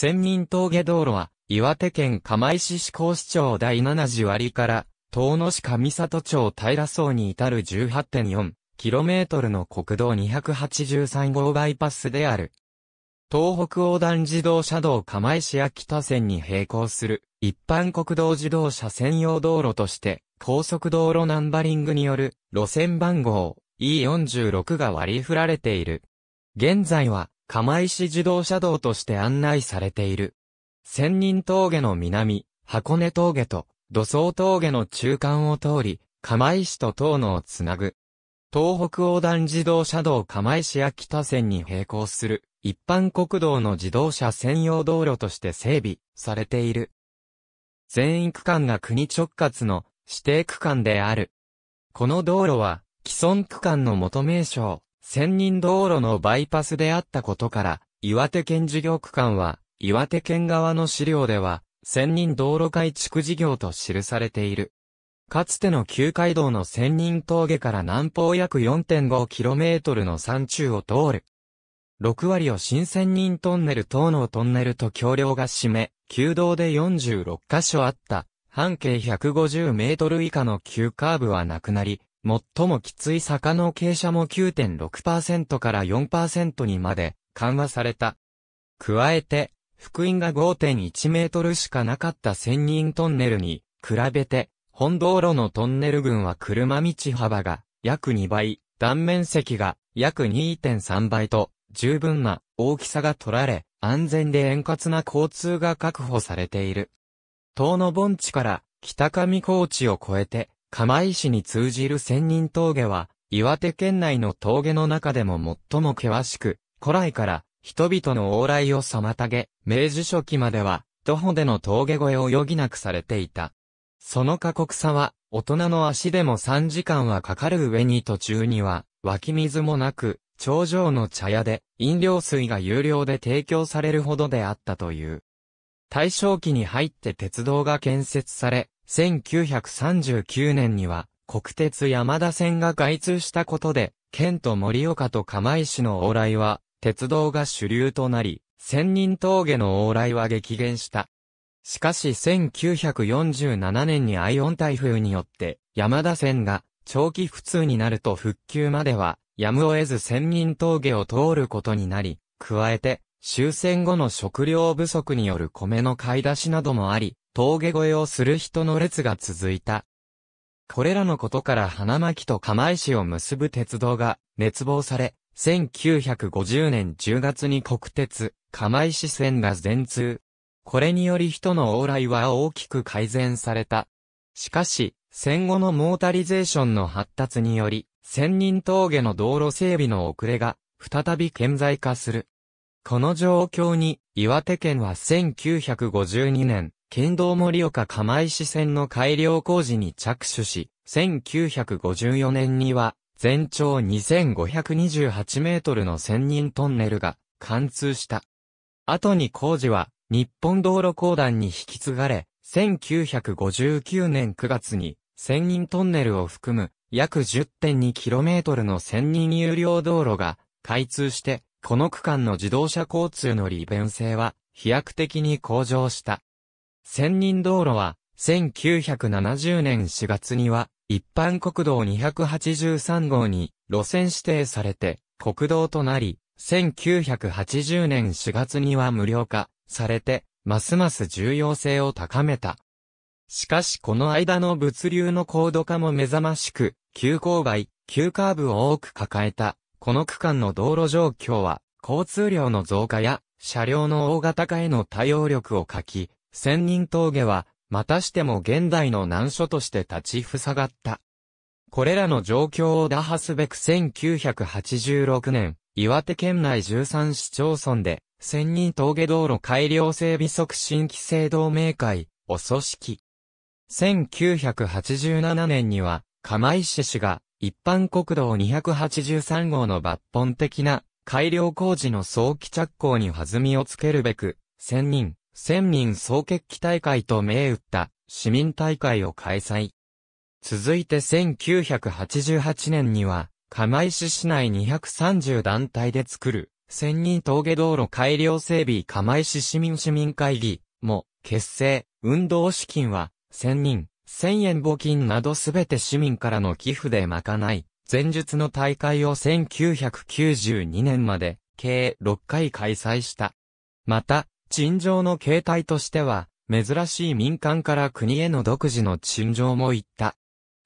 千人峠道路は、岩手県釜石市高市町第7次割から、遠野市上里町平層に至る 18.4km の国道283号バイパスである。東北横断自動車道釜石秋田線に並行する一般国道自動車専用道路として高速道路ナンバリングによる路線番号 E46 が割り振られている。現在は釜石自動車道として案内されている。仙人峠の南、箱根峠と土層峠の中間を通り、釜石と東野をつなぐ。東北横断自動車道釜石秋田線に並行する一般国道の自動車専用道路として整備されている。全域区間が国直轄の指定区間である。この道路は既存区間の元名称千人道路のバイパスであったことから、岩手県事業区間は、岩手県側の資料では、千人道路改築事業と記されている。かつての旧街道の千人峠から南方約 4.5km の山中を通る。6割を新千人トンネル等のトンネルと橋梁が占め、旧道で46カ所あった、半径150メートル以下の急カーブはなくなり、最もきつい坂の傾斜も9.6%から4%にまで緩和された。加えて、福音が5.1メートルしかなかった千人トンネルに比べて、本道路のトンネル群は車道幅が約2倍、断面積が約2.3倍と十分な大きさが取られ、安全で円滑な交通が確保されている。東の盆地から北上高地を越えて、釜石に通じる仙人峠は、岩手県内の峠の中でも最も険しく、古来から人々の往来を妨げ、明治初期までは徒歩での峠越えを余儀なくされていた。その過酷さは、大人の足でも3時間はかかる上に途中には、湧き水もなく、頂上の茶屋で飲料水が有料で提供されるほどであったという。大正期に入って鉄道が建設され、1939年には、国鉄山田線が開通したことで、県と盛岡と釜石の往来は、鉄道が主流となり、千人峠の往来は激減した。しかし1947年にアイオン台風によって、山田線が長期不通になると復旧までは、やむを得ず千人峠を通ることになり、加えて、終戦後の食料不足による米の買い出しなどもあり、峠越えをする人の列が続いた。これらのことから花巻と釜石を結ぶ鉄道が熱望され、1950年10月に国鉄、釜石線が全通。これにより人の往来は大きく改善された。しかし、戦後のモータリゼーションの発達により、千人峠の道路整備の遅れが、再び顕在化する。この状況に、岩手県は1952年、県道森岡釜石線の改良工事に着手し、1954年には、全長2528メートルの千人トンネルが貫通した。後に工事は、日本道路公団に引き継がれ、1959年9月に、千人トンネルを含む、約 10.2km の千人有料道路が開通して、この区間の自動車交通の利便性は飛躍的に向上した。千人道路は、1970年4月には、一般国道283号に路線指定されて、国道となり、1980年4月には無料化されて、ますます重要性を高めた。しかしこの間の物流の高度化も目覚ましく、急勾配、急カーブを多く抱えた、この区間の道路状況は、交通量の増加や、車両の大型化への対応力を欠き、千人峠は、またしても現代の難所として立ちふさがった。これらの状況を打破すべく1986年、岩手県内13市町村で、千人峠道路改良整備促進規制同盟会、お組織。1987年には、釜石市が、一般国道283号の抜本的な改良工事の早期着工に弾みをつけるべく、千人、千人総決起大会と銘打った市民大会を開催。続いて1988年には、釜石市内230団体で作る、千人峠道路改良整備釜石市民市民会議も結成、運動資金は千人、千円募金などすべて市民からの寄付で賄い、前述の大会を1992年まで計6回開催した。また、陳情の形態としては、珍しい民間から国への独自の陳情も言った。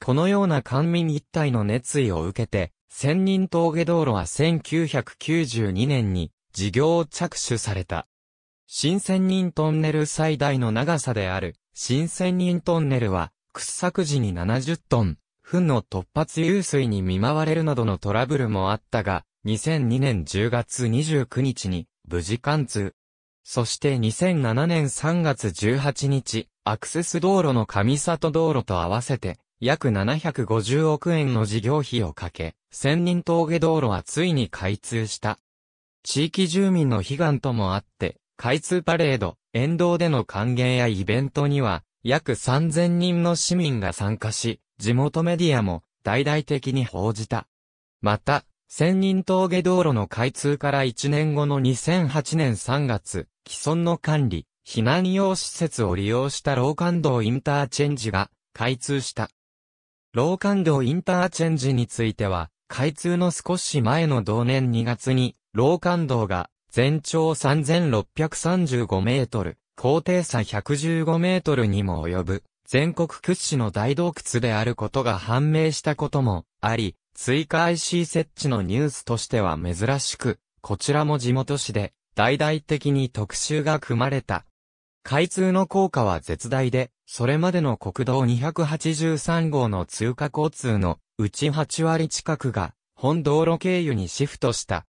このような官民一体の熱意を受けて、千人峠道路は1992年に事業を着手された。新千人トンネル最大の長さである、新千人トンネルは、掘削時に70トン、糞の突発湧水に見舞われるなどのトラブルもあったが、2002年10月29日に無事貫通。そして2007年3月18日、アクセス道路の上里道路と合わせて、約750億円の事業費をかけ、千人峠道路はついに開通した。地域住民の悲願ともあって、開通パレード、沿道での歓迎やイベントには、約3000人の市民が参加し、地元メディアも大々的に報じた。また、千人峠道路の開通から1年後の2008年3月、既存の管理、避難用施設を利用した老館道インターチェンジが開通した。老館道インターチェンジについては、開通の少し前の同年2月に、老館道が全長3635メートル、高低差115メートルにも及ぶ、全国屈指の大洞窟であることが判明したこともあり、追加 IC 設置のニュースとしては珍しく、こちらも地元紙で、大々的に特集が組まれた。開通の効果は絶大で、それまでの国道283号の通過交通のうち8割近くが本道路経由にシフトした。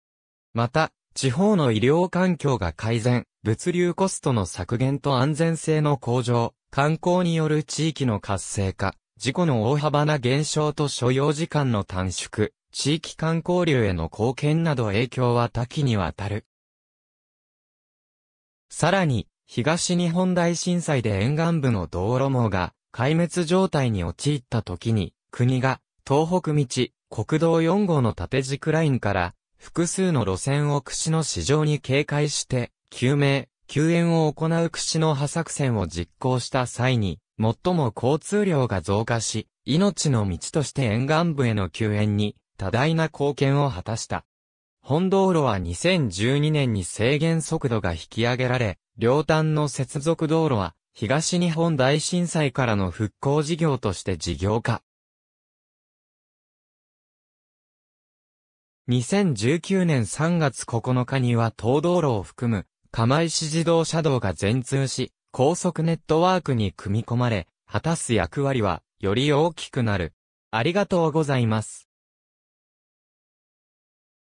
また、地方の医療環境が改善、物流コストの削減と安全性の向上、観光による地域の活性化、事故の大幅な減少と所要時間の短縮、地域観光流への貢献など影響は多岐にわたる。さらに、東日本大震災で沿岸部の道路網が壊滅状態に陥った時に、国が東北道、国道4号の縦軸ラインから複数の路線を串の市場に警戒して、救命、救援を行う串の破作戦を実行した際に、最も交通量が増加し、命の道として沿岸部への救援に多大な貢献を果たした。本道路は2012年に制限速度が引き上げられ、両端の接続道路は東日本大震災からの復興事業として事業化。2019年3月9日には東道路を含む釜石自動車道が全通し、高速ネットワークに組み込まれ、果たす役割はより大きくなる。ありがとうございます。